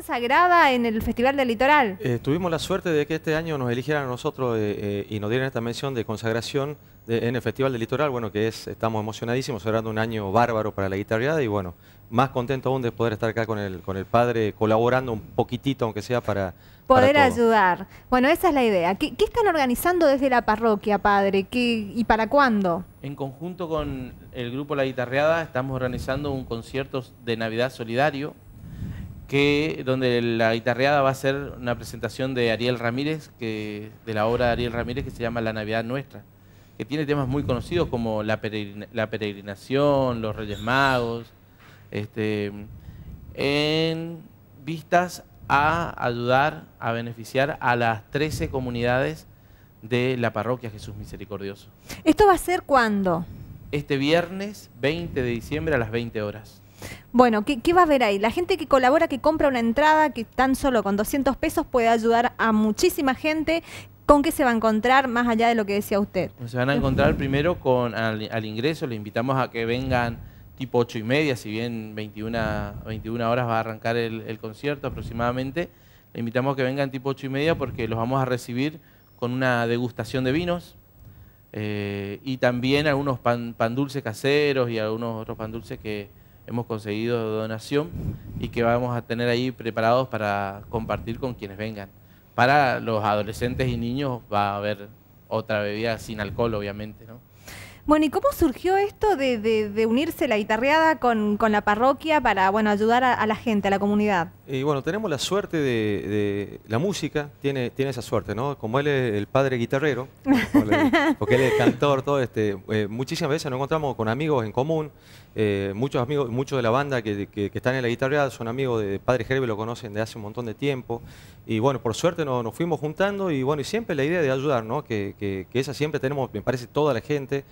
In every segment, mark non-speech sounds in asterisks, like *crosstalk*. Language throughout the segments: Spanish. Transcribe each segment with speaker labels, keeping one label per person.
Speaker 1: consagrada en el Festival del Litoral.
Speaker 2: Eh, tuvimos la suerte de que este año nos eligieran a nosotros eh, eh, y nos dieran esta mención de consagración en el Festival del Litoral, bueno, que es, estamos emocionadísimos, cerrando un año bárbaro para la guitarreada y bueno, más contento aún de poder estar acá con el, con el padre, colaborando un poquitito, aunque sea para... Poder
Speaker 1: ayudar. Bueno, esa es la idea. ¿Qué, están organizando desde la parroquia, padre? ¿Qué, ¿Y para cuándo?
Speaker 3: En conjunto con el grupo La Guitarreada estamos organizando un concierto de Navidad Solidario donde la guitarreada va a ser una presentación de Ariel Ramírez, que, de la obra de Ariel Ramírez que se llama La Navidad Nuestra, que tiene temas muy conocidos como La, Peregrinación, Los Reyes Magos, este, en vistas a ayudar, a beneficiar a las 13 comunidades de la parroquia Jesús Misericordioso.
Speaker 1: ¿Esto va a ser cuándo? Este viernes
Speaker 3: 20 de diciembre a las 20 horas.
Speaker 1: Bueno, ¿qué, ¿qué, va a ver ahí? La gente que colabora, que compra una entrada, que tan solo con 200 pesos puede ayudar a muchísima gente. ¿Con qué se va a encontrar más allá de lo que decía usted?
Speaker 3: Se van a encontrar primero con al, ingreso, le invitamos a que vengan tipo 8 y media, si bien 21, 21 horas va a arrancar el, concierto aproximadamente. Le invitamos a que vengan tipo 8 y media porque los vamos a recibir con una degustación de vinos eh, y también algunos pan, pan dulces caseros y algunos otros pan dulces que, hemos conseguido donación y que vamos a tener ahí preparados para compartir con quienes vengan. Para los adolescentes y niños va a haber otra bebida sin alcohol, obviamente, ¿no?
Speaker 1: Bueno, ¿y cómo surgió esto de, unirse la guitarreada con, la parroquia para bueno, ayudar a, la gente, a la comunidad?
Speaker 2: Y bueno, tenemos la suerte de, la música, tiene, tiene esa suerte, ¿no? Como él es el padre guitarrero,
Speaker 1: *laughs*
Speaker 2: porque él es cantor, todo este, eh, muchísimas veces nos encontramos con amigos en común, eh, muchos amigos, muchos de la banda que, están en la guitarreada son amigos de Padre Gerbe, lo conocen de hace un montón de tiempo, y bueno, por suerte nos, fuimos juntando y bueno, y siempre la idea de ayudar, ¿no? que esa siempre tenemos, me parece, toda la gente.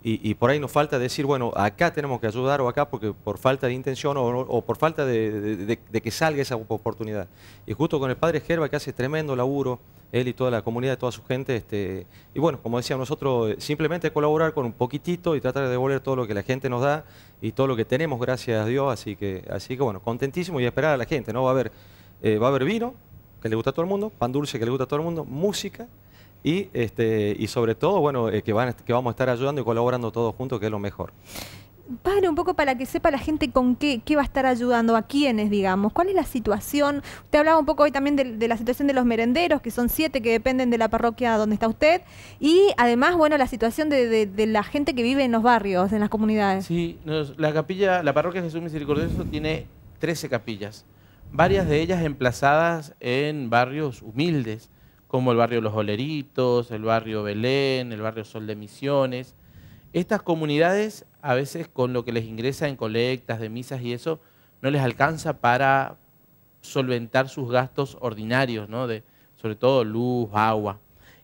Speaker 2: Y, por ahí nos falta decir, bueno, acá tenemos que ayudar o acá porque por falta de intención o, por falta de, que salga esa oportunidad. Y justo con el padre Gerba, que hace tremendo laburo, él y toda la comunidad, toda su gente, este, y bueno, como decía nosotros, eh, simplemente colaborar con un poquitito y tratar de devolver todo lo que la gente nos da y todo lo que tenemos, gracias a Dios, así que, así que bueno, contentísimo y esperar a la gente, ¿no? Va a haber, eh, va a haber vino, que le gusta a todo el mundo, pan dulce que le gusta a todo el mundo, música, y, este, y sobre todo, bueno, eh, que, van, que vamos a estar ayudando y colaborando todos juntos, que es lo mejor.
Speaker 1: Padre, un poco para que sepa la gente con qué, qué va a estar ayudando, a quiénes, digamos, cuál es la situación. Usted hablaba un poco hoy también de, la situación de los merenderos, que son siete que dependen de la parroquia donde está usted, y además, bueno, la situación de, la gente que vive en los barrios, en las comunidades.
Speaker 3: Sí, la capilla, la parroquia Jesús Misericordioso tiene 13 capillas, varias de ellas emplazadas en barrios humildes como el barrio Los Oleritos, el barrio Belén, el barrio Sol de Misiones. Estas comunidades a veces con lo que les ingresa en colectas de misas y eso no les alcanza para solventar sus gastos ordinarios, de, sobre todo luz, agua.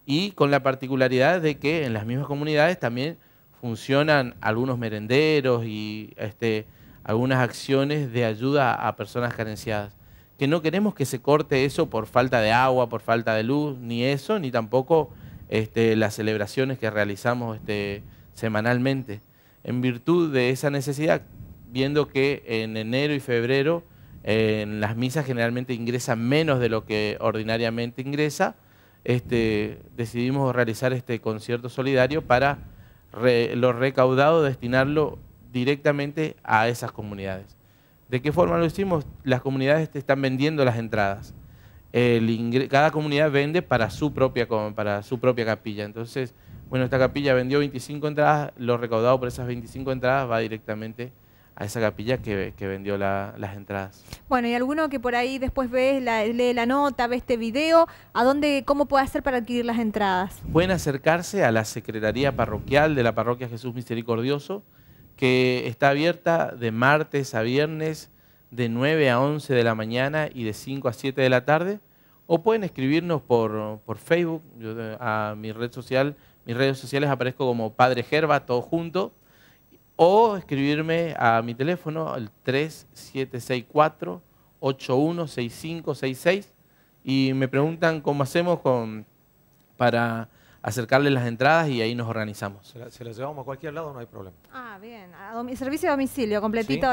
Speaker 3: Y con la particularidad de que en las mismas comunidades también funcionan algunos merenderos y este, algunas acciones de ayuda a personas carenciadas que no queremos que se corte eso por falta de agua, por falta de luz, ni eso, ni tampoco este, las celebraciones que realizamos este, semanalmente. En virtud de esa necesidad, viendo que en enero y febrero en las misas generalmente ingresan menos de lo que ordinariamente ingresa, este, decidimos realizar este concierto solidario para lo recaudado destinarlo directamente a esas comunidades. ¿De qué forma lo hicimos? Las comunidades te están vendiendo las entradas. cada comunidad vende para su, propia, para su propia capilla. Entonces, bueno, esta capilla vendió 25 entradas, lo recaudado por esas 25 entradas va directamente a esa capilla que, vendió las entradas.
Speaker 1: Bueno, y alguno que por ahí después ve, lee la nota, ve este video, ¿a dónde, cómo puede hacer para adquirir las entradas?
Speaker 3: Pueden acercarse a la Secretaría Parroquial de la Parroquia Jesús Misericordioso, que está abierta de martes a viernes de 9 a 11 de la mañana y de 5 a 7 de la tarde. O pueden escribirnos por, Facebook, a mi red social, mis redes sociales aparezco como Padre Gerba, todo junto. O escribirme a mi teléfono al 3764 816566 y me preguntan cómo hacemos con, para acercarle las entradas y ahí nos organizamos.
Speaker 2: Si las llevamos a cualquier lado, no hay problema. Ah, bien.
Speaker 1: servicio de domicilio, completito.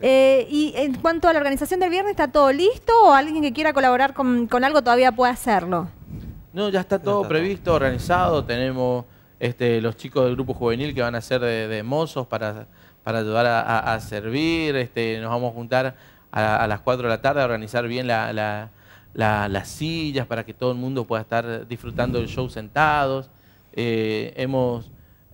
Speaker 1: Eh, y en cuanto a la organización del viernes, ¿está todo listo o alguien que quiera colaborar con, algo todavía puede hacerlo? No, ya está
Speaker 3: todo previsto, organizado. Tenemos este, los chicos del grupo juvenil que van a ser de, mozos para, para ayudar a, servir. Este, nos vamos a juntar a, las 4 de la tarde a organizar bien la las sillas para que todo el mundo pueda estar disfrutando del show sentados. Eh, hemos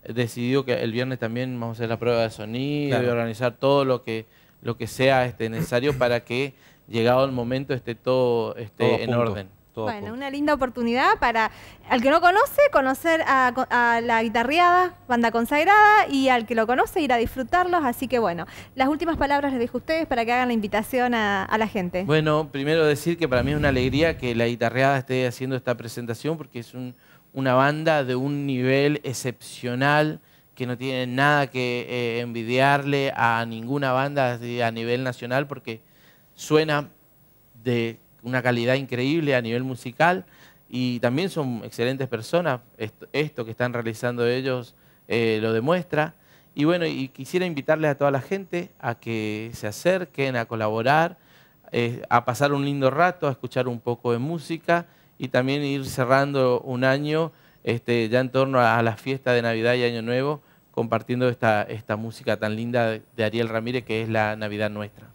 Speaker 3: decidido que el viernes también vamos a hacer la prueba de sonido y organizar todo lo que, lo que sea este, necesario para que llegado el momento esté todo esté en orden bueno,
Speaker 1: una linda oportunidad para al que no conoce, conocer a, la guitarreada, banda consagrada, y al que lo conoce, ir a disfrutarlos. Así que bueno, las últimas palabras les dejo a ustedes para que hagan la invitación a, la gente.
Speaker 3: Bueno, primero decir que para mí es una alegría que la guitarreada esté haciendo esta presentación porque es una banda de un nivel excepcional que no tiene nada que eh, envidiarle a ninguna banda a nivel nacional porque suena de una calidad increíble a nivel musical y también son excelentes personas. Esto, que están realizando ellos eh, lo demuestra. Y bueno, y quisiera invitarles a toda la gente a que se acerquen, a colaborar, eh, a pasar un lindo rato, a escuchar un poco de música y también ir cerrando un año este, ya en torno a la fiesta de Navidad y Año Nuevo, compartiendo esta, esta música tan linda de Ariel Ramírez que es la Navidad nuestra.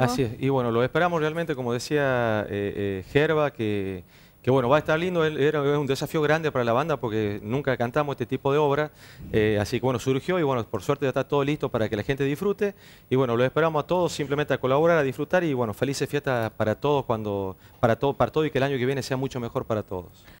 Speaker 3: Así es, y bueno, lo esperamos realmente,
Speaker 2: como decía eh, eh, Gerba, que, bueno, va a estar lindo, es un desafío grande para la banda porque nunca cantamos este tipo de obra, eh, así que bueno, surgió y bueno, por suerte ya está todo listo para que la gente disfrute, y bueno, lo esperamos a todos simplemente a colaborar, a disfrutar y bueno, felices fiestas para todos, cuando, para, todo, para todo y que el año que viene sea mucho mejor para todos.